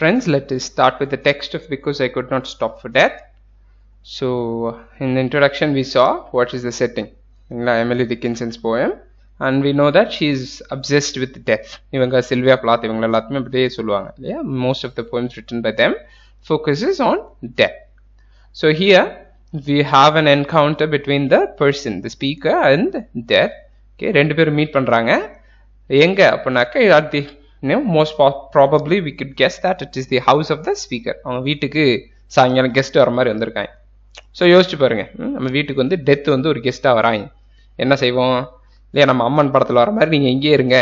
friends let us start with the text of because i could not stop for death so in the introduction we saw what is the setting in emily dickinson's poem and we know that she is obsessed with death sylvia most of the poems written by them focuses on death so here we have an encounter between the person the speaker and death okay meet எங்க அப்படின்னாக்கா இன்னும் most probably we we guessed that it is the house of the speaker அவங்க வீட்டுக்கு சாயங்காலம் guest வர மாதிரி வந்திருக்காங்க so யோசிச்சு பாருங்க நம்ம வீட்டுக்கு வந்து டெத் வந்து ஒரு கெஸ்ட்டாக வராங்க என்ன செய்வோம் இல்லையா நம்ம அம்மன் படத்தில் வர மாதிரி நீங்கள் இங்கேயே இருங்க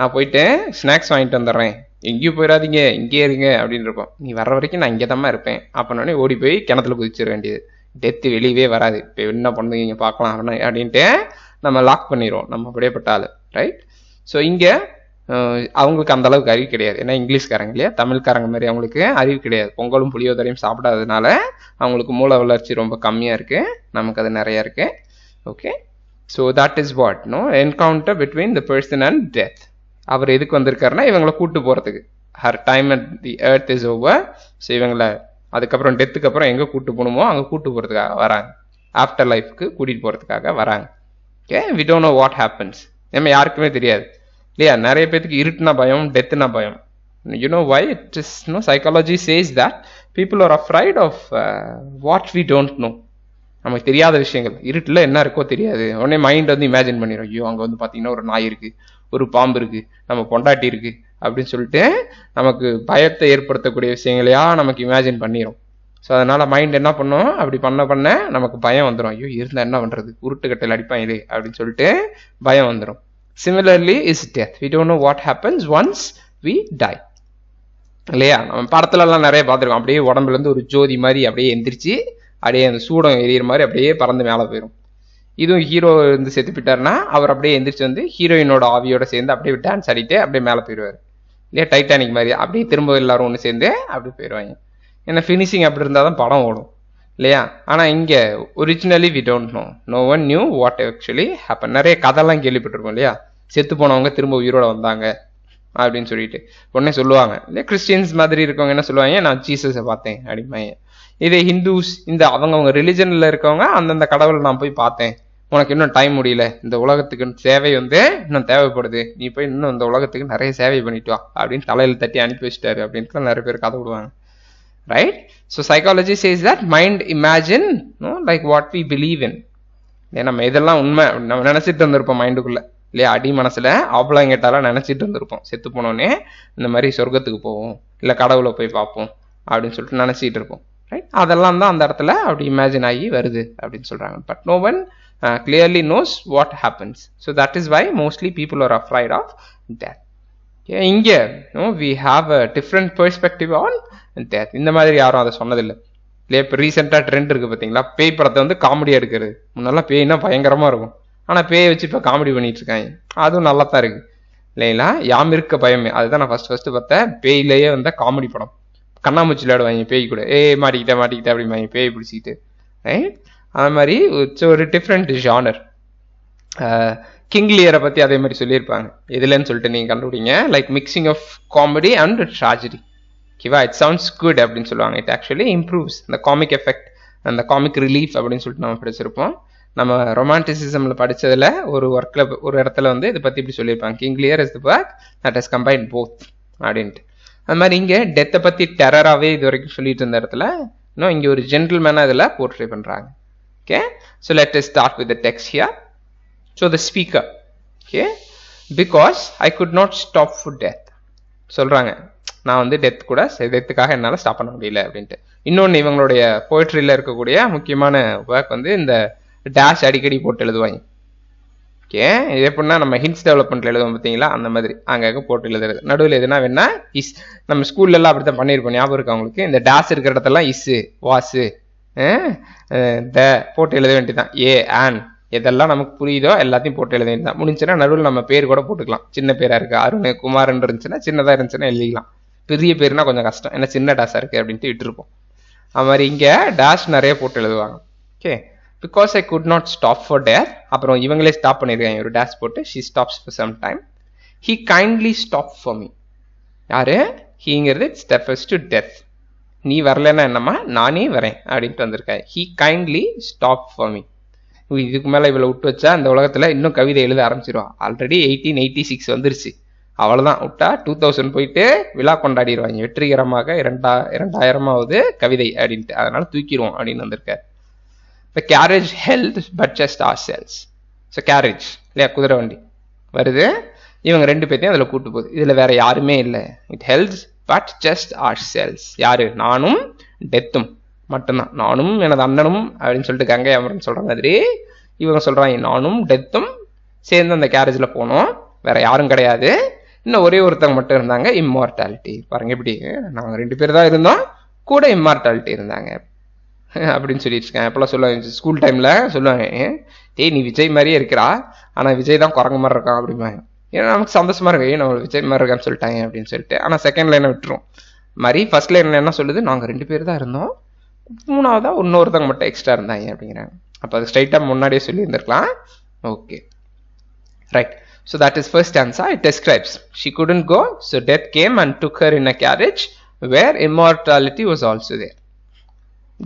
நான் போயிட்டு ஸ்நாக்ஸ் வாங்கிட்டு வந்துடுறேன் எங்கேயும் போயிடாதீங்க இங்கேயே இருங்க அப்படின்னு இருப்போம் நீ வர வரைக்கும் நான் இங்கே தான் இருப்பேன் அப்படின்னே ஓடி போய் கிணத்துல குதிச்சிட வேண்டியது டெத்து வெளியவே வராது இப்போ என்ன பண்ணுவீங்க பார்க்கலாம் அப்படின்ட்டு நம்ம லாக் பண்ணிடுவோம் நம்ம அப்படியே ஆள் ரைட் ஸோ இங்கே அவங்களுக்கு அந்த அளவுக்கு அறிவு கிடையாது ஏன்னா இங்கிலீஷ்காரங்க இல்லையா தமிழ்காரங்க மாதிரி அவங்களுக்கு அறிவு கிடையாது பொங்கலும் புளியோதரையும் சாப்பிடாததுனால அவங்களுக்கு மூல வளர்ச்சி ரொம்ப கம்மியாக இருக்குது நமக்கு அது நிறைய இருக்குது okay so that is what no encounter between the person and death அவர் எதுக்கு வந்திருக்காருன்னா இவங்களை கூட்டு போகிறதுக்கு her time at the earth is over so இவங்களை அதுக்கப்புறம் டெத்துக்கு அப்புறம் எங்கே கூட்டு போகணுமோ அங்கே கூட்டு போகிறதுக்காக வராங்க ஆஃப்டர் லைஃப்க்கு கூட்டிகிட்டு போகிறதுக்காக வராங்க okay we don't know what happens நம்ம யாருக்குமே தெரியாது இல்லையா நிறைய பேத்துக்கு இருட்டுனா பயம் டெத்துனா பயம் you know why it is no psychology says that people are afraid of what we don't know நமக்கு தெரியாத விஷயங்கள் இருட்டில் என்ன இருக்கோ தெரியாது உடனே மைண்ட் வந்து இமேஜின் பண்ணிடும் ஐயோ அங்கே வந்து பார்த்தீங்கன்னா ஒரு நாய் இருக்குது ஒரு பாம்பு இருக்குது நம்ம பொண்டாட்டி இருக்குது அப்படின்னு சொல்லிட்டு நமக்கு பயத்தை ஏற்படுத்தக்கூடிய விஷயங்களையா நமக்கு இமேஜின் பண்ணிடும் ஸோ அதனால் மைண்ட் என்ன பண்ணும் அப்படி பண்ண பண்ண நமக்கு பயம் வந்துடும் ஐயோ இருந்தால் என்ன பண்ணுறது உருட்டுக்கட்டையில் அடிப்பாங்களே அப்படின்னு சொல்லிட்டு பயம் வந்துடும் similarly is death we don't know what happens once we die இல்லையா நம்ம படத்துலலாம் நிறைய பார்த்துருக்கோம் அப்படியே உடம்புலேருந்து ஒரு ஜோதி மாதிரி அப்படியே எந்திரிச்சு அப்படியே அந்த சூடம் எரியிற மாதிரி அப்படியே பறந்து மேலே போயிடும் இதுவும் ஹீரோ இருந்து செத்து போயிட்டாருன்னா அவர் அப்படியே எந்திரிச்சு வந்து ஹீரோயினோட ஆவியோட சேர்ந்து அப்படியே டான்ஸ் ஆடிட்டு அப்படியே மேலே போயிடுவார் இல்லையா டைட்டானிக் மாதிரி அப்படியே திரும்ப எல்லாரும் ஒன்று சேர்ந்து அப்படி போயிடுவாங்க ஏன்னா ஃபினிஷிங் அப்படி இருந்தால் தான் படம் ஓடும் இல்லையா ஆனால் இங்கே originally we don't know no one knew what actually happen நிறைய கதைலாம் கேள்விப்பட்டிருக்கோம் இல்லையா செத்து போனவங்க திரும்ப உயிரோட வந்தாங்க அப்படின்னு சொல்லிட்டு உடனே சொல்லுவாங்க இல்லை கிறிஸ்டியன்ஸ் மாதிரி இருக்கவங்க என்ன சொல்லுவாங்க நான் ஜீசஸை பார்த்தேன் அப்படிம்பாங்க இதே ஹிந்துஸ் இந்த அவங்க அவங்க ரிலிஜனில் இருக்கவங்க அந்தந்த கடவுளை நான் போய் பார்த்தேன் உனக்கு இன்னும் டைம் முடியல இந்த உலகத்துக்கு சேவை வந்து இன்னும் தேவைப்படுது நீ போய் இன்னும் இந்த உலகத்துக்கு நிறைய சேவை பண்ணிட்டு வா அப்படின்னு தலையில் தட்டி அனுப்பி வச்சிட்டாரு அப்படின்ட்டு நிறைய பேர் கதை விடுவாங்க right so psychology says that mind imagine like what we believe in நம்ம இதெல்லாம் உண்மை நம்ம நினைச்சிட்டு வந்திருப்போம் மைண்டுக்குள்ளே இல்லையா அடி மனசில் ஆப்பலாங்கெட்டாலாம் நினச்சிட்டு இருந்திருப்போம் செத்து போனோடனே இந்த மாதிரி சொர்க்கத்துக்கு போவோம் இல்லை கடவுளை போய் பார்ப்போம் அப்படின்னு சொல்லிட்டு நினச்சிட்டு இருப்போம் ரைட் அதெல்லாம் தான் அந்த இடத்துல அப்படி இமேஜின் ஆகி வருது அப்படின்னு சொல்கிறாங்க but no one clearly knows what happens so that is why mostly people are afraid of death இங்கே no we have a different perspective on death இந்த மாதிரி யாரும் அதை சொன்னதில்லை இல்லையா இப்போ ரீசெண்டாக ட்ரெண்ட் இருக்குது பார்த்தீங்களா பேய் படத்தை வந்து காமெடியாக எடுக்கிறது முன்னெல்லாம் பேய்னா பயங்கரமாக இருக்கும் ஆனால் பேயை வச்சு இப்போ காமெடி பண்ணிட்டு இருக்காங்க அதுவும் நல்லா தான் இருக்கு இல்லைங்களா யாம் இருக்க பயமே அதுதான் நான் ஃபர்ஸ்ட் ஃபர்ஸ்ட் பார்த்தேன் பேயிலேயே வந்த காமெடி படம் கண்ணாமூச்சி விளையாடுவாங்க பேய் கூட ஏ மாட்டிக்கிட்டே மாட்டிக்கிட்டேன் அப்படிம்பாங்க பேய் பிடிச்சிக்கிட்டு ரைட் அது மாதிரி ஒரு டிஃப்ரெண்ட் ஜானர் கிங்லியரை பற்றி அதே மாதிரி சொல்லியிருப்பாங்க எதுலன்னு சொல்லிட்டு நீங்கள் கண்டுபிடிங்க like mixing of comedy and tragedy ஓகேவா இட் சவுண்ட்ஸ் குட் அப்படின்னு சொல்லுவாங்க இட் ஆக்சுவலி இம்ப்ரூவ்ஸ் இந்த காமிக் எஃபெக்ட் அந்த காமிக் ரிலீஃப் அப்படின்னு சொல்லிட்டு நம்ம படிச்சிருப்போம் நம்ம ரொமான்டிசிசமில் படித்ததில் ஒரு ஒர்க்ல ஒரு இடத்துல வந்து இதை பற்றி இப்படி சொல்லியிருப்பாங்க King Lear is dark that is combine both அப்படின்ட்டு அது மாதிரி இங்கே டெத்தை பற்றி டெரராகவே இது வரைக்கும் சொல்லிட்டு இருந்த இடத்துல இன்னும் இங்கே ஒரு மேனா இதுல போர்ட்ரே பண்ணுறாங்க okay so let us start with the text here so the speaker okay because I could not stop for death சொல்கிறாங்க நான் வந்து டெத் கூட டெத்துக்காக என்னால் ஸ்டாப் பண்ண முடியல அப்படின்ட்டு இன்னொன்று இவங்களுடைய போய்ட்ரியில் இருக்கக்கூடிய முக்கியமான ஒர்க் வந்து இந்த டேஷ் அடிக்கடி போட்டு எழுதுவாங்க ஓகே இது எப்படின்னா நம்ம ஹின்ஸ் டெவலப்மெண்ட்ல எழுதுவோம் பார்த்தீங்களா அந்த மாதிரி அங்கே போட்டு எழுதுறது நடுவில் எதுனா வேணா இஸ் நம்ம ஸ்கூல்லலாம் அப்படி தான் பண்ணியிருப்போம் ஞாபகம் இருக்கு அவங்களுக்கு இந்த டேஷ் இருக்கிற இடத்தெல்லாம் இஸ்ஸு வாசு த போட்டு எழுத வேண்டியதான் ஏ ஆன் எதெல்லாம் நமக்கு புரியுதோ எல்லாத்தையும் போட்டு எழுத வேண்டியதான் முடிஞ்சுன்னா நடுவில் நம்ம பேர் கூட போட்டுக்கலாம் சின்ன பேராக இருக்குது அருண் குமார்னு இருந்துச்சுன்னா சின்னதாக இருந்துச்சுன்னா எழுதிக்கலாம் பெரிய பேருனா கொஞ்சம் கஷ்டம் ஏன்னா சின்ன டேஷாக இருக்குது அப்படின்ட்டு விட்டுருப்போம் அது மாதிரி இங்கே டேஷ் நிறைய போட்டு எழுதுவாங்க okay because I could not stop for death அப்புறம் இவங்களே ஸ்டாப் பண்ணியிருக்காங்க ஒரு டேஸ் போட்டு she stops for some time he kindly stop for me யாரு ஹீங்கிறது ஸ்டெஃபஸ் டு டெத் நீ வரலன்னா என்னம்மா நானே வரேன் அப்படின்ட்டு வந்திருக்கேன் he kindly stop for me இதுக்கு மேலே இவ்வளோ விட்டு வச்சா அந்த உலகத்தில் இன்னும் கவிதை எழுத ஆரம்பிச்சிருவா ஆல்ரெடி எயிட்டீன் எயிட்டி சிக்ஸ் வந்துருச்சு அவ்வளோதான் விட்டா டூ தௌசண்ட் போயிட்டு விழா கொண்டாடிடுவாங்க வெற்றிகரமாக இரண்டா இரண்டாயிரமாவது கவிதை அப்படின்ட்டு அதனால தூக்கிடுவோம் அப்படின்னு வந்திருக்காரு இந்த carriage held but just ourselves so carriage இல்லையா குதிரை வண்டி வருது இவங்க ரெண்டு பேர்த்தையும் அதில் கூட்டு போகுது இதில் வேற யாருமே இல்லை it held but just ourselves யாரு நானும் டெத்தும் மட்டும்தான் நானும் எனது அண்ணனும் அப்படின்னு சொல்லிட்டு கங்கை அமரன் சொல்கிற மாதிரி இவங்க சொல்கிறாங்க நானும் டெத்தும் சேர்ந்து அந்த கேரேஜில் போனோம் வேற யாரும் கிடையாது இன்னும் ஒரே ஒருத்தவங்க மட்டும் இருந்தாங்க இம்மார்டாலிட்டி பாருங்க எப்படி நாங்கள் ரெண்டு பேர் தான் இருந்தோம் கூட இம்மார்டாலிட்டி இருந்தாங்க அப்படின்னு சொல்லிட்டுருக்கேன் அப்போல்லாம் சொல்லுவாங்க ஸ்கூல் டைமில் சொல்லுவாங்க ஏய் நீ விஜய் மாதிரியே இருக்கிறா ஆனால் விஜய் தான் குரங்க மாதிரி இருக்கான் அப்படிம்பாங்க ஏன்னா நமக்கு சந்தோஷமா இருக்கு ஏன் நம்ம விஜய் மாதிரி இருக்கான்னு சொல்லிட்டாங்க அப்படின்னு சொல்லிட்டு ஆனால் செகண்ட் லைனை விட்டுரும் மாதிரி ஃபர்ஸ்ட் லைனில் என்ன சொல்லுது நாங்கள் ரெண்டு பேர் தான் இருந்தோம் மூணாவதாக இன்னொருத்தவங்க மட்டும் எக்ஸ்ட்ரா இருந்தாங்க அப்படிங்கிறாங்க அப்போ அது ஸ்ட்ரைட்டாக முன்னாடியே சொல்லியிருந்திருக்கலாம் okay right so that is first answer it describes she couldn't go so death came and took her in a carriage where immortality was also there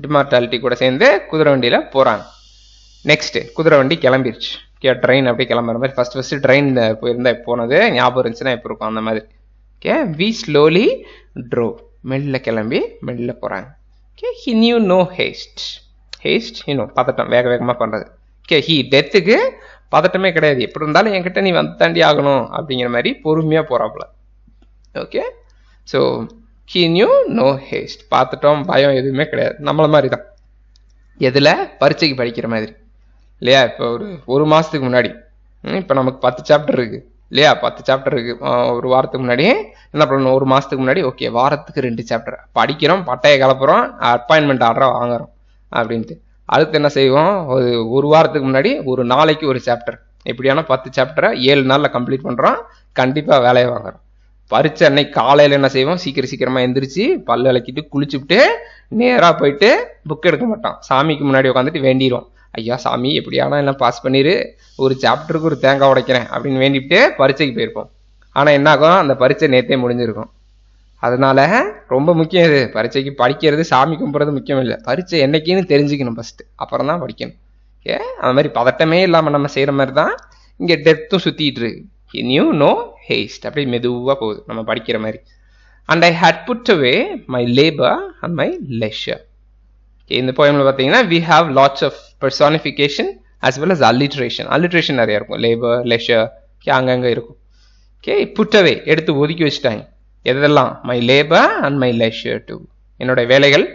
immortality கூட சேர்ந்து குதிரை வண்டியில் போகிறாங்க நெக்ஸ்ட்டு குதிரை வண்டி கிளம்பிருச்சு ஓகே ட்ரெயின் அப்படியே கிளம்புற மாதிரி ஃபஸ்ட் ஃபஸ்ட்டு ட்ரெயின் போயிருந்தா போனது ஞாபகம் இருந்துச்சுன்னா இப்போ இருக்கும் அந்த மாதிரி ஓகே வி ஸ்லோலி ட்ரோ மெல்ல கிளம்பி மெல்ல போகிறாங்க okay he knew no haste haste இன்னும் பதட்டம் வேக வேகமாக பண்ணுறது ஓகே ஹி டெத்துக்கு பதட்டமே கிடையாது எப்படி இருந்தாலும் என்கிட்ட நீ வந்து தாண்டி ஆகணும் அப்படிங்கிற மாதிரி பொறுமையாக போகிறாப்புல okay so he knew no haste பார்த்துட்டோம் பயம் எதுவுமே கிடையாது நம்மளை மாதிரி தான் எதில் பரீட்சைக்கு படிக்கிற மாதிரி இல்லையா இப்போ ஒரு ஒரு மாதத்துக்கு முன்னாடி இப்போ நமக்கு பத்து சாப்டர் இருக்குது இல்லையா பத்து சாப்டர் இருக்குது ஒரு வாரத்துக்கு முன்னாடியே என்ன பண்ணணும் ஒரு மாதத்துக்கு முன்னாடி ஓகே வாரத்துக்கு ரெண்டு சாப்டர் படிக்கிறோம் பட்டையை கலப்புறோம் அப்பாயின்மெண்ட் ஆர்டர் வாங்குறோம் அப்படின்ட்டு அடுத்து என்ன செய்வோம் ஒரு ஒரு வாரத்துக்கு முன்னாடி ஒரு நாளைக்கு ஒரு சாப்டர் எப்படியான பத்து சாப்டரை ஏழு நாளில் கம்ப்ளீட் பண்ணுறோம் கண்டிப்பாக வேலையை வாங்குறோம் பறிச்ச அன்னைக்கு காலையில் என்ன செய்வோம் சீக்கிரம் சீக்கிரமாக எந்திரிச்சு பல் விளக்கிட்டு குளிச்சுட்டு நேராக போயிட்டு புக் எடுக்க மாட்டோம் சாமிக்கு முன்னாடி உட்காந்துட்டு வேண்டிடுவோம் ஐயா சாமி எப்படியானா எல்லாம் பாஸ் பண்ணிடு ஒரு சாப்டருக்கு ஒரு தேங்காய் உடைக்கிறேன் அப்படின்னு வேண்டிட்டு பரீட்சைக்கு போயிருப்போம் ஆனால் ஆகும் அந்த பரீட்சை நேற்றே முடிஞ்சிருக்கும் அதனால ரொம்ப முக்கியம் இது பரீட்சைக்கு படிக்கிறது சாமி கும்பிட்றது முக்கியம் இல்லை பரீட்சை என்னைக்குன்னு தெரிஞ்சுக்கணும் ஃபஸ்ட்டு அப்புறம் தான் படிக்கணும் ஏ அந்த மாதிரி பதட்டமே இல்லாமல் நம்ம செய்கிற மாதிரி தான் இங்கே டெப்த்தும் சுத்திட்டு இருக்கு நியூ நோ ஹேஸ்ட் அப்படி மெதுவாக போகுது நம்ம படிக்கிற மாதிரி and I had put away my labour and my leisure okay இந்த போயமில் பார்த்தீங்கன்னா we have lots of personification as well as alliteration alliteration நிறையா இருக்கும் லேபர் லெஷர் ஓகே அங்கங்கே இருக்கும் ஓகே புட்டவே எடுத்து ஒதுக்கி வச்சுட்டாங்க எதெல்லாம் my labour and my leisure too என்னோட வேலைகள்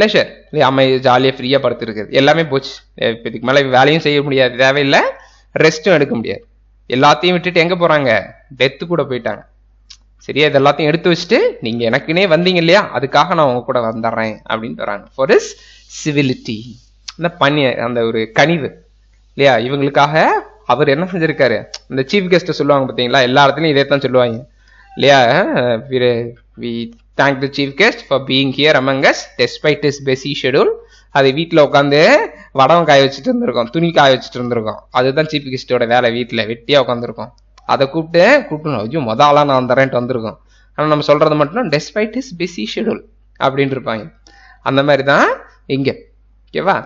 லெஷர் அம்மை ஜாலியாக ஃப்ரீயாக படுத்துருக்குது எல்லாமே போச்சு இப்போதுக்கு மேலே வேலையும் செய்ய முடியாது தேவையில்லை ரெஸ்ட்டும் எடுக்க முடியாது எல்லாத்தையும் விட்டுட்டு எங்க போறாங்க டெத்து கூட போயிட்டாங்க சரியா இதெல்லாத்தையும் எடுத்து வச்சுட்டு நீங்க எனக்குனே வந்தீங்க இல்லையா அதுக்காக நான் உங்க கூட வந்துடுறேன் அப்படின்னு வராங்க ஃபார் இஸ் சிவிலிட்டி அந்த பணி அந்த ஒரு கனிவு இல்லையா இவங்களுக்காக அவர் என்ன செஞ்சிருக்காரு அந்த சீஃப் கெஸ்ட்டை சொல்லுவாங்க பார்த்தீங்களா எல்லா இடத்துலையும் இதே தான் சொல்லுவாங்க இல்லையா we thank the chief guest for being here amongst despite his busy schedule அதை வீட்டில் உட்காந்து வடம் காய வச்சுட்டு இருந்திருக்கோம் துணி காய வச்சுட்டு இருந்திருக்கோம் அதுதான் சீப்பு கெஸ்டோட வேலை வீட்டில் வெட்டியாக உட்காந்துருக்கோம் அதை கூப்பிட்டு கூப்பிட்டு ஐயோ மொத ஆளாக நான் வந்துடுறேன்ட்டு வந்திருக்கோம் ஆனால் நம்ம சொல்கிறது மட்டும் டெஸ்பைட் இஸ் பிஸி ஷெடியூல் அப்படின்னு இருப்பாங்க அந்த மாதிரி தான் இங்கே ஓகேவா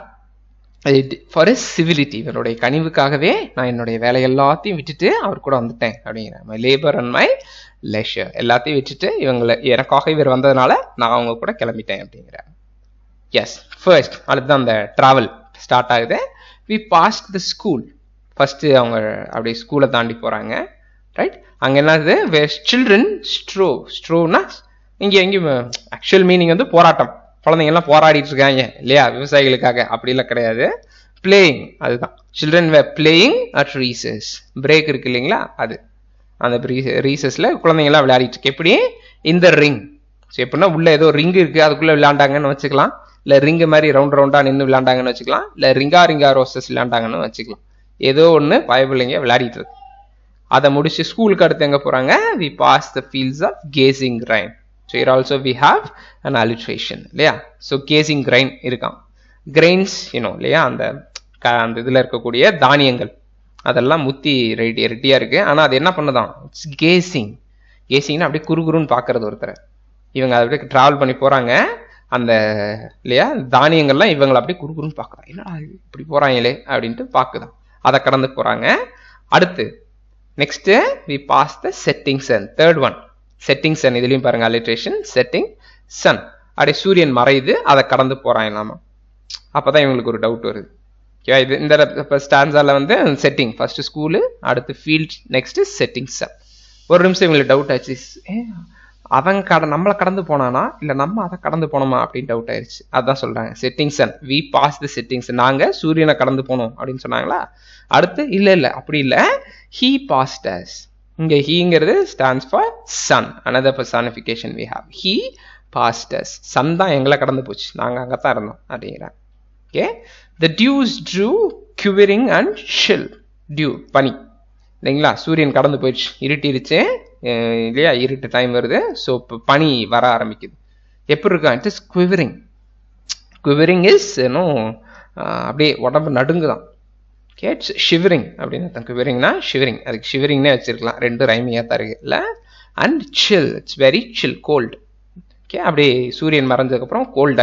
ஃபார் எஸ் சிவிலிட்டி இவருடைய கனிவுக்காகவே நான் என்னுடைய வேலை எல்லாத்தையும் விட்டுட்டு அவர் கூட வந்துட்டேன் அப்படிங்கிற my labour and my leisure எல்லாத்தையும் விட்டுட்டு இவங்களை எனக்காக இவர் வந்ததுனால நான் அவங்க கூட கிளம்பிட்டேன் அப்படிங்கிற எஸ் ஃபர்ஸ்ட் அடுத்து அந்த ட்ராவல் ஸ்டார்ட் ஆகுது we passed the school first அவங்க அப்படியே ஸ்கூலை தாண்டி போகிறாங்க ரைட் அங்கே என்னது வே சில்ட்ரன் ஸ்ட்ரோ ஸ்ட்ரோனா இங்கே எங்கேயும் ஆக்சுவல் மீனிங் வந்து போராட்டம் எல்லாம் போராடிட்டு இருக்காங்க இல்லையா விவசாயிகளுக்காக அப்படிலாம் கிடையாது பிளேயிங் அதுதான் children were playing at recess break இருக்கு இல்லைங்களா அது அந்த ரீசஸில் குழந்தைங்கெல்லாம் விளையாடிட்டு இருக்கு எப்படி இந்த ரிங் ஸோ எப்படின்னா உள்ளே ஏதோ ரிங் இருக்குது அதுக்குள்ளே விளையாண்டாங்கன்னு வச்சுக்கலாம் இல்லை ரிங்கு மாதிரி ரவுண்ட் ரவுண்டாக நின்று விளாண்டாங்கன்னு வச்சுக்கலாம் இல்லை ரிங்கா ரிங்கா ரோசஸ் விளாண்டாங்கன்னு வச்சுக்கலாம் ஏதோ ஒன்று பயபிள்ளைங்க விளையாடிட்டு இருக்கு அதை முடிச்சு ஸ்கூலுக்கு அடுத்து எங்கே போகிறாங்க we pass the fields of gazing grain so here also we have an alliteration இல்லையா ஸோ கேசிங் கிரைன் இருக்கான் கிரெயின்ஸ் யூனோ இல்லையா அந்த அந்த இதில் இருக்கக்கூடிய தானியங்கள் அதெல்லாம் முத்தி ரெட்டி ரெட்டியா இருக்குது ஆனால் அது என்ன பண்ணுதான் இட்ஸ் கேசிங் கேசிங்னா அப்படியே குறுகுருன்னு பாக்குறது ஒருத்தர் இவங்க அதை அப்படியே ட்ராவல் பண்ணி போகிறாங்க அந்த இல்லையா தானியங்கள்லாம் இவங்களை அப்படியே குறுக்குறுன்னு பார்க்குறான் என்னடா இப்படி போகிறாங்களே அப்படின்ட்டு பார்க்குதான் அதை கடந்து போகிறாங்க அடுத்து next we pass the setting sun third one setting sun இதுலேயும் பாருங்கள் அலிட்ரேஷன் செட்டிங் சன் அப்படியே சூரியன் மறையுது அதை கடந்து போகிறான் இல்லாமல் அப்போ தான் இவங்களுக்கு ஒரு டவுட் வருது ஓகேவா இது இந்த இப்போ ஸ்டான்ஸாவில் வந்து செட்டிங் ஃபஸ்ட்டு ஸ்கூலு அடுத்து ஃபீல்ட் நெக்ஸ்ட்டு செட்டிங் சன் ஒரு நிமிஷம் இவங்களுக்கு டவுட் ஆச்சு அவங்க கட நம்மளை கடந்து போனானா இல்லை நம்ம அதை கடந்து போனோமா அப்படின்னு டவுட் ஆயிடுச்சு அதான் சொல்கிறாங்க settings and we pass the settings நாங்கள் சூரியனை கடந்து போனோம் அப்படின்னு சொன்னாங்களா அடுத்து இல்லை இல்லை அப்படி இல்லை ஹீ பாஸ்டர்ஸ் இங்கே ஹீங்கிறது stands for sun another personification we have he passed us sun தான் எங்களை கடந்து போச்சு நாங்கள் அங்கே தான் இருந்தோம் அப்படிங்கிறாங்க okay the dews drew quivering and chill dew பனி இல்லைங்களா சூரியன் கடந்து போயிடுச்சு இருட்டிருச்சு இல்லையா இருட்டு டைம் வருது ஸோ இப்போ பனி வர ஆரம்பிக்குது எப்படி இருக்கா it is quivering quivering is இன்னும் அப்படியே உடம்பு நடுங்குதான் கேட்ஸ் ஷிவரிங் அப்படின்னு அர்த்தம் குவிரிங்னா ஷிவரிங் அதுக்கு ஷிவரிங்னே வச்சிருக்கலாம் ரெண்டு ரைமியாக தருகு இல்லை and chill it's very chill cold okay அப்படியே சூரியன் மறைஞ்சதுக்கப்புறம் கோல்ட்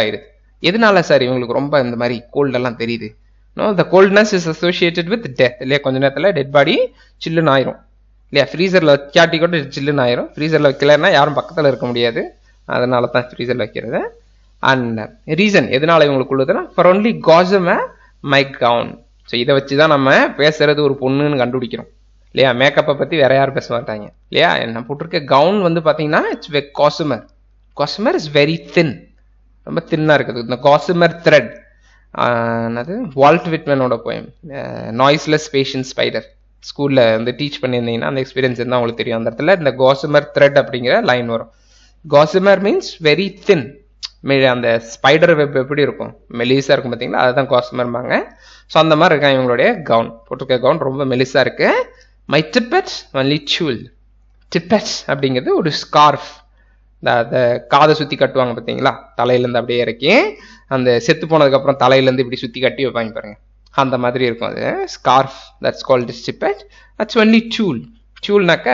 எதனால சார் இவங்களுக்கு ரொம்ப இந்த மாதிரி கோல்டெல்லாம் தெரியுது இன்னும் the coldness is associated with death இல்லையா கொஞ்ச நேரத்தில் டெட் பாடி சில்லுன்னு ஆயிரும் இல்லையா ஃப்ரீசரில் வைக்காட்டி கூட ஜில்லுன்னு ஆயிரும் ஃப்ரீசரில் வைக்கலன்னா யாரும் பக்கத்தில் இருக்க முடியாது அதனால தான் ஃப்ரீசரில் வைக்கிறது அண்ட் ரீசன் எதனால இவங்களுக்கு உள்ளதுன்னா for only gossamer my gown so இதை வச்சு தான் நம்ம பேசுறது ஒரு பொண்ணுன்னு கண்டுபிடிக்கிறோம் இல்லையா மேக்கப்பை பற்றி வேற யாரும் பேச மாட்டாங்க இல்லையா என்ன போட்டிருக்க கவுன் வந்து பார்த்தீங்கன்னா இட்ஸ் வெ காசுமர் காசுமர் இஸ் வெரி தின் ரொம்ப தின்னாக இருக்குது இந்த காசுமர் த்ரெட் என்னது வால்ட் விட்மேனோட போயம் நாய்ஸ்லெஸ் பேஷன் ஸ்பைடர் ஸ்கூலில் வந்து டீச் பண்ணியிருந்தீங்கன்னா அந்த எக்ஸ்பீரியன்ஸ் இருந்தால் உங்களுக்கு தெரியும் அந்த இடத்துல இந்த காசுமர் த்ரெட் அப்படிங்கிற லைன் வரும் காசுமர் மீன்ஸ் வெரி தின் அந்த ஸ்பைடர் வெப் எப்படி இருக்கும் மெலிசாக இருக்கும் பார்த்தீங்களா அதை தான் காசுமர்பாங்க ஸோ அந்த மாதிரி இருக்கான் இவங்களுடைய கவுன் போட்டிருக்க கவுன் ரொம்ப மெலிசாக இருக்கு மை டிப்பட்ஸ் ஒன்லி சூல் டிப்பட்ஸ் அப்படிங்கிறது ஒரு ஸ்கார்ஃப் இந்த அதை காதை சுற்றி கட்டுவாங்க பார்த்தீங்களா தலையிலேருந்து அப்படியே இறக்கி அந்த செத்து போனதுக்கப்புறம் தலையிலேருந்து இப்படி சுற்றி கட்டி வைப்பாங்க பாருங்கள் அந்த மாதிரி இருக்கும் அது scarf that's called tippet it's only tulle டியூல்னாக்க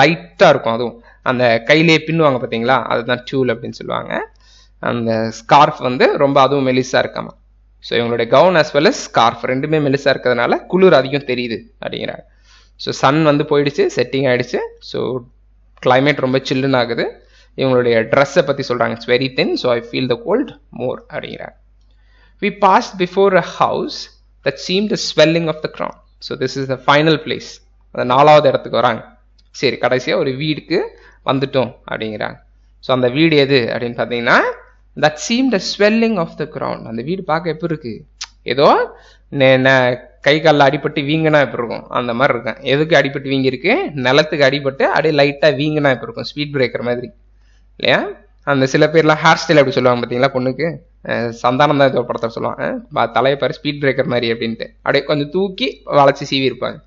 லைட்டாக இருக்கும் அதுவும் அந்த கையிலே பின்னுவாங்க பார்த்தீங்களா அதுதான் டியூல் அப்படின்னு சொல்லுவாங்க அந்த ஸ்கார்ஃப் வந்து ரொம்ப அதுவும் மெலிசாக இருக்காமா ஸோ இவங்களுடைய gown as well as scarf ரெண்டுமே மெலிசாக இருக்கிறதுனால குளிர் அதிகம் தெரியுது அப்படிங்கிறாங்க ஸோ சன் வந்து போயிடுச்சு செட்டிங் ஆகிடுச்சு ஸோ கிளைமேட் ரொம்ப சில்லுன்னு ஆகுது இவங்களுடைய ட்ரெஸ்ஸை பற்றி சொல்கிறாங்க it's very thin so I feel the cold more அப்படிங்கிறாங்க we pass before a house that seem the swelling of the ground so this is the final place அந்த நாலாவது இடத்துக்கு வராங்க சரி கடைசியாக ஒரு வீடுக்கு வந்துட்டோம் அப்படிங்கிறாங்க ஸோ அந்த வீடு எது அப்படின்னு பார்த்தீங்கன்னா that seem the swelling of the ground அந்த வீடு பார்க்க எப்படி இருக்கு ஏதோ கை காலில் அடிபட்டு வீங்கினா எப்படி இருக்கும் அந்த மாதிரி இருக்கும் எதுக்கு அடிபட்டு வீங்கியிருக்கு நிலத்துக்கு அடிபட்டு அப்படியே லைட்டாக வீங்கினா இப்போ இருக்கும் ஸ்பீட் பிரேக்கர் மாதிரி இல்லையா அந்த சில பேர்லாம் ஹேர் ஸ்டைல் அப்படி சொல்லுவாங்க பார்த்தீங்களா பொண்ணுக்கு சந்தானம் தான் ஏதோ படத்தை சொல்லுவாங்க தலையை பாரு ஸ்பீட் பிரேக்கர் மாதிரி அப்படின்ட்டு அப்படியே கொஞ்சம் தூக்கி வளைச்சி சீவி இருப்பாங்க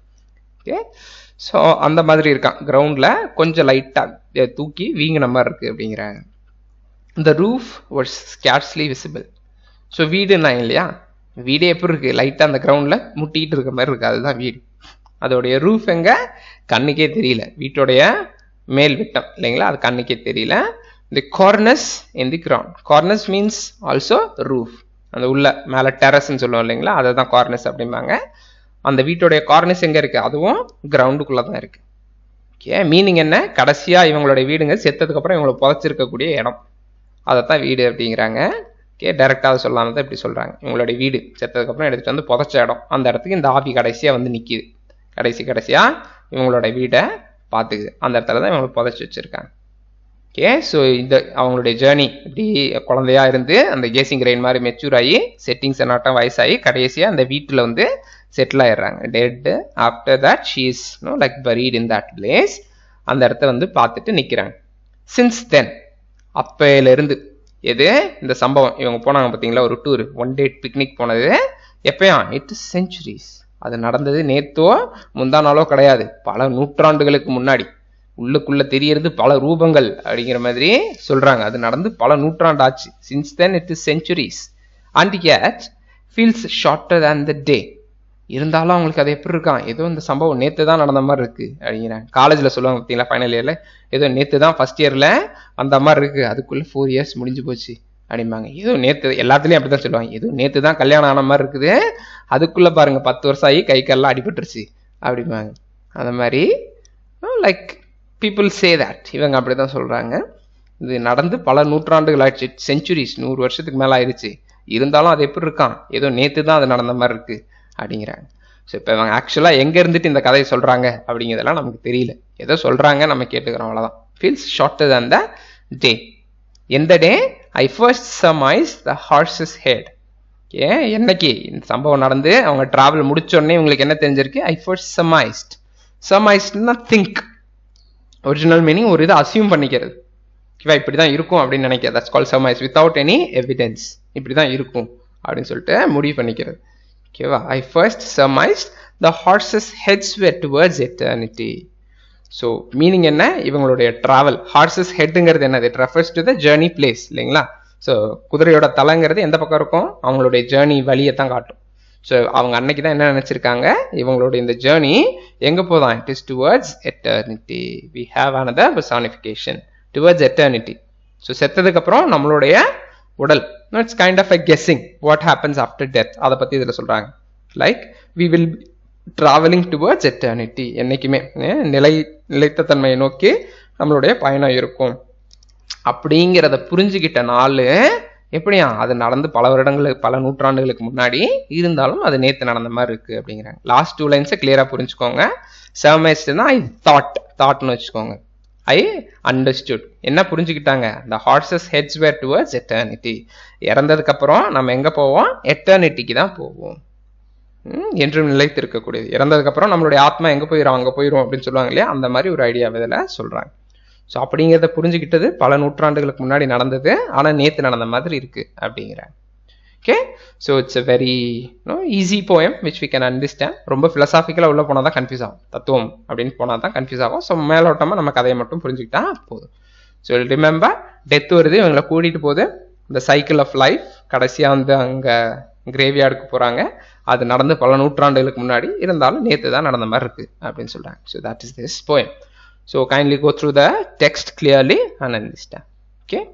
ஓகே ஸோ அந்த மாதிரி இருக்கான் கிரவுண்டில் கொஞ்சம் லைட்டாக தூக்கி வீங்கின மாதிரி இருக்குது அப்படிங்கிறாங்க இந்த roof was scarcely visible so வீடுன்னா இல்லையா வீடே எப்படி இருக்குது லைட்டாக அந்த கிரவுண்டில் முட்டிக்கிட்டு இருக்க மாதிரி இருக்குது அதுதான் வீடு அதோடைய ரூஃப் எங்கே கண்ணுக்கே தெரியல வீட்டுடைய மேல் விட்டம் இல்லைங்களா அது கண்ணுக்கே தெரியல the cornice in the ground cornice means also roof அந்த உள்ள மேலே டெரஸ்ன்னு சொல்லுவோம் இல்லைங்களா அதை தான் கார்னஸ் அப்படிம்பாங்க அந்த வீட்டுடைய கார்னஸ் எங்கே இருக்குது அதுவும் கிரவுண்டுக்குள்ளே தான் இருக்குது ஓகே மீனிங் என்ன கடைசியாக இவங்களுடைய வீடுங்க செத்ததுக்கப்புறம் இவங்களை புதைச்சிருக்கக்கூடிய இடம் அதை தான் வீடு அப்படிங்கிறாங்க ஓகே டேரெக்டாக சொல்லாமல் தான் இப்படி சொல்கிறாங்க இவங்களுடைய வீடு செத்ததுக்கு அப்புறம் எடுத்துகிட்டு வந்து புதைச்ச இடம் அந்த இடத்துக்கு இந்த ஆவி கடைசியாக வந்து நிற்கிது கடைசி கடைசியாக இவங்களோட வீடை பார்த்துக்குது அந்த இடத்துல தான் இவங்களை புதைச்சி வச்சுருக்காங்க ஓகே ஸோ இந்த அவங்களுடைய ஜேர்னி இப்படி குழந்தையா இருந்து அந்த கேசிங் கிரைன் மாதிரி மெச்சூர் ஆகி செட்டிங்ஸ் என்னட்டம் வயசாகி கடைசியாக அந்த வீட்டில் வந்து செட்டில் ஆயிடுறாங்க dead after that she's no like buried in that place அந்த இடத்த வந்து பார்த்துட்டு நிற்கிறாங்க சின்ஸ் தென் அப்பையிலேருந்து எது இந்த சம்பவம் இவங்க போனாங்க பார்த்தீங்களா ஒரு டூர் ஒன் டே பிக்னிக் போனது எப்பயா இட் செஞ்சுரிஸ் அது நடந்தது நேத்தோ முந்தா நாளோ கிடையாது பல நூற்றாண்டுகளுக்கு முன்னாடி உள்ளுக்குள்ள தெரியறது பல ரூபங்கள் அப்படிங்கிற மாதிரி சொல்றாங்க அது நடந்து பல நூற்றாண்டு ஆச்சு since then it is centuries and yet feels shorter than the day இருந்தாலும் அவங்களுக்கு அது எப்படி இருக்கான் ஏதோ இந்த சம்பவம் நேற்று தான் நடந்த மாதிரி இருக்கு அப்படிங்கிறாங்க காலேஜில் சொல்லுவாங்க பார்த்தீங்களா ஃபைனல் இயரில் ஏதோ நேற்று தான் ஃபர்ஸ்ட் இயரில் அந்த மாதிரி இருக்கு அதுக்குள்ளே ஃபோர் இயர்ஸ் முடிஞ்சு போச்சு அப்படிம்பாங்க ஏதோ நேற்று எல்லாத்துலேயும் அப்படி தான் சொல்லுவாங்க ஏதோ நேற்று தான் கல்யாணம் ஆன மாதிரி இருக்குது அதுக்குள்ளே பாருங்கள் பத்து வருஷம் ஆகி கை கால்லாம் அடிபட்டுருச்சு அப்படிம்பாங்க அந்த மாதிரி லைக் பீப்புள் சே தட் இவங்க அப்படி தான் சொல்கிறாங்க இது நடந்து பல நூற்றாண்டுகள் ஆயிடுச்சு செஞ்சுரிஸ் நூறு வருஷத்துக்கு மேலே ஆயிடுச்சு இருந்தாலும் அது எப்படி இருக்கான் ஏதோ நேற்று தான் அது நடந்த மாதிரி இருக்குது அப்படிங்கிறாங்க ஸோ இப்போ இவங்க ஆக்சுவலாக எங்கே இருந்துட்டு இந்த கதையை சொல்கிறாங்க அப்படிங்கிறதெல்லாம் நமக்கு தெரியல ஏதோ சொல்கிறாங்க நம்ம கேட்டுக்கிறோம் அவ்வளோதான் feels short than the day எந்த day I first surmise the horses head ஏன் என்னைக்கு இந்த சம்பவம் நடந்து அவங்க ட்ராவல் முடிச்சோடனே இவங்களுக்கு என்ன தெரிஞ்சிருக்கு ஐ ஃபர்ஸ்ட் சமைஸ்ட் சமைஸ்ட்னா திங்க் ஒரிஜினல் மீனிங் ஒரு இதை அசியூம் பண்ணிக்கிறது ஓகேவா இப்படி தான் இருக்கும் அப்படின்னு நினைக்கிறது that's called surmise without any evidence இப்படி தான் இருக்கும் அப்படின்னு சொல்லிட்டு முடிவு பண்ணிக்கிறது ஓகேவா I first surmised the horses heads were towards eternity so meaning என்ன இவங்களுடைய ட்ராவல் ஹார்சஸ் ஹெட்டுங்கிறது என்னது it refers to the journey place இல்லைங்களா ஸோ குதிரையோட தலங்கிறது எந்த பக்கம் இருக்கும் அவங்களுடைய ஜேர்னி வழியை தான் காட்டும் ஸோ அவங்க அன்னைக்கு தான் என்ன நினச்சிருக்காங்க இவங்களோட இந்த ஜேர்னி எங்கே போதான் it is towards eternity we have the personification towards eternity so செத்ததுக்கப்புறம் நம்மளுடைய உடல் it's kind of a guessing what happens after death அதை பற்றி இதில் சொல்கிறாங்க like we will travelling towards eternity என்றைக்குமே நிலை நிலைத்த தன்மையை நோக்கி நம்மளுடைய பயணம் இருக்கும் அப்படிங்கிறத புரிஞ்சுக்கிட்ட நாள் எப்படியா அது நடந்து பல வருடங்களுக்கு பல நூற்றாண்டுகளுக்கு முன்னாடி இருந்தாலும் அது நேற்று நடந்த மாதிரி இருக்குது அப்படிங்கிறாங்க லாஸ்ட் டூ லைன்ஸை கிளியரா புரிஞ்சுக்கோங்க செவமேஸ்ட்னா ஐ தாட் தாட்னு வச்சுக்கோங்க ஐ அண்டர்ஸ்டுட் என்ன புரிஞ்சுக்கிட்டாங்க the horses heads were towards eternity இறந்ததுக்கப்புறம் நம்ம எங்கே போவோம் எட்டர்னிட்டிக்கு தான் போவோம் என்றும் நிலைத்து இறந்ததுக்கு இறந்ததுக்கப்புறம் நம்மளுடைய ஆத்மா எங்கே போயிடும் அங்கே போயிடும் அப்படின்னு சொல்லுவாங்க இல்லையா அந்த மாதிரி ஒரு ஐடியா இதில் சொல்கிறாங்க ஸோ அப்படிங்கிறத புரிஞ்சுக்கிட்டது பல நூற்றாண்டுகளுக்கு முன்னாடி நடந்தது ஆனால் நேற்று நடந்த மாதிரி இருக்குது அப்படிங்கிறேன் okay so it's a very no easy poem which we can understand ரொம்ப ஃபிலசாஃபிக்கலாக உள்ளே போனால் தான் கன்ஃபியூஸ் ஆகும் தத்துவம் அப்படின்னு போனால் தான் கன்ஃபியூஸ் ஆகும் ஸோ மேலோட்டமாக நம்ம கதையை மட்டும் புரிஞ்சுக்கிட்டா போதும் ஸோ ரிமெம்பர் டெத் வருது இவங்களை கூட்டிகிட்டு போகுது இந்த சைக்கிள் ஆஃப் லைஃப் கடைசியாக வந்து அங்கே கிரேவியார்டுக்கு போகிறாங்க அது நடந்து பல நூற்றாண்டுகளுக்கு முன்னாடி இருந்தாலும் நேற்று தான் நடந்த மாதிரி இருக்குது அப்படின்னு சொல்கிறாங்க so that is this poem So kindly go through the text clearly and understand. Okay.